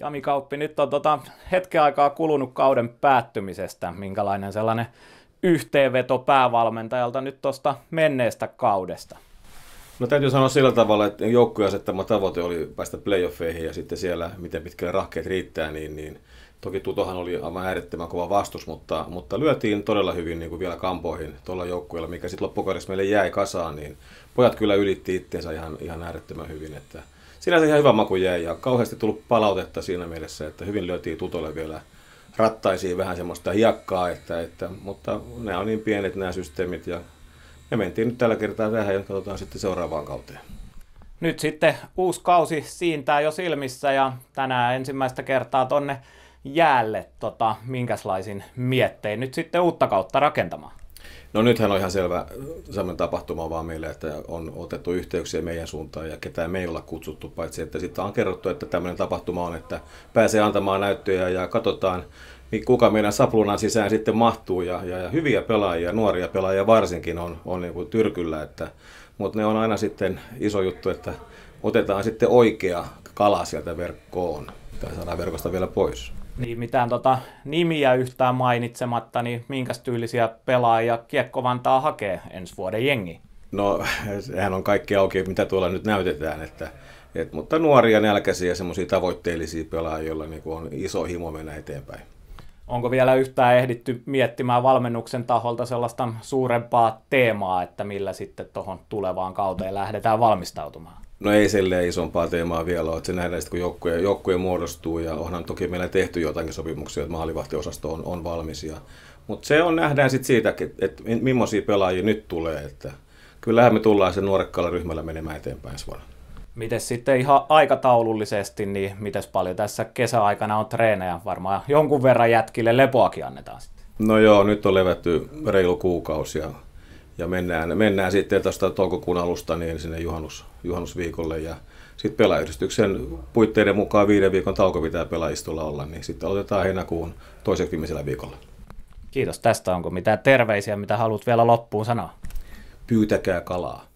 Jami Kauppi, nyt on tota hetken aikaa kulunut kauden päättymisestä. Minkälainen sellainen yhteenveto päävalmentajalta nyt tuosta menneestä kaudesta? No täytyy sanoa sillä tavalla, että joukkueen asettama tavoite oli päästä playoffeihin ja sitten siellä, miten pitkälle rahkeet riittää, niin, niin toki Tutohan oli aivan äärettömän kova vastus, mutta, mutta lyötiin todella hyvin niin kuin vielä kampoihin tuolla joukkueella, mikä sitten loppukaudessa meille jäi kasaan, niin pojat kyllä ylitti itteensä ihan, ihan äärettömän hyvin, että – sinänsä ihan hyvä maku jäi ja kauheasti tullut palautetta siinä mielessä, että hyvin löytiin tutolle vielä rattaisiin vähän semmoista hiekkaa, että, että, mutta nämä on niin pienet nämä systeemit ja me mentiin nyt tällä kertaa tähän ja katsotaan sitten seuraavaan kauteen. Nyt sitten uusi kausi siintää jo silmissä ja tänään ensimmäistä kertaa tonne jäälle tota, minkälaisin miettein nyt sitten uutta kautta rakentamaan. No nythän on ihan selvä äh, sellainen tapahtuma vaan meille, että on otettu yhteyksiä meidän suuntaan ja ketään me ei olla kutsuttu, paitsi että sitten on kerrottu, että tämmöinen tapahtuma on, että pääsee antamaan näyttöjä ja katsotaan, kuka meidän saplunan sisään sitten mahtuu ja, ja, ja hyviä pelaajia, nuoria pelaajia varsinkin on, on niin kuin tyrkyllä, että, mutta ne on aina sitten iso juttu, että otetaan sitten oikea kala sieltä verkkoon tai saadaan verkosta vielä pois niin mitään tota nimiä yhtään mainitsematta, niin minkä tyylisiä pelaajia Kiekko Vantaa hakee ensi vuoden jengi? No, sehän on kaikki auki, mitä tuolla nyt näytetään, että, et, mutta nuoria, nälkäisiä, semmoisia tavoitteellisia pelaajia, joilla niin on iso himo mennä eteenpäin. Onko vielä yhtään ehditty miettimään valmennuksen taholta sellaista suurempaa teemaa, että millä sitten tuohon tulevaan kauteen lähdetään valmistautumaan? No ei silleen isompaa teemaa vielä ole. Se nähdään sitten, kun joukkoja, muodostuu ja onhan toki meillä tehty jotakin sopimuksia, että maalivahtiosasto on, on valmis. Mutta se on nähdään sitten siitäkin, että millaisia pelaajia nyt tulee. Että kyllähän me tullaan sen nuorekkaalla ryhmällä menemään eteenpäin ensi vuonna. Miten sitten ihan aikataulullisesti, niin mites paljon tässä kesäaikana on treenejä? Varmaan jonkun verran jätkille lepoakin annetaan sitten. No joo, nyt on levätty reilu kuukausi ja ja mennään, mennään sitten tuosta toukokuun alusta niin sinne juhannus, juhannusviikolle ja sitten pelaajyhdistyksen puitteiden mukaan viiden viikon tauko pitää pelaajistolla olla, niin sitten aloitetaan heinäkuun toiseksi viimeisellä viikolla. Kiitos tästä. Onko mitään terveisiä, mitä haluat vielä loppuun sanoa? Pyytäkää kalaa.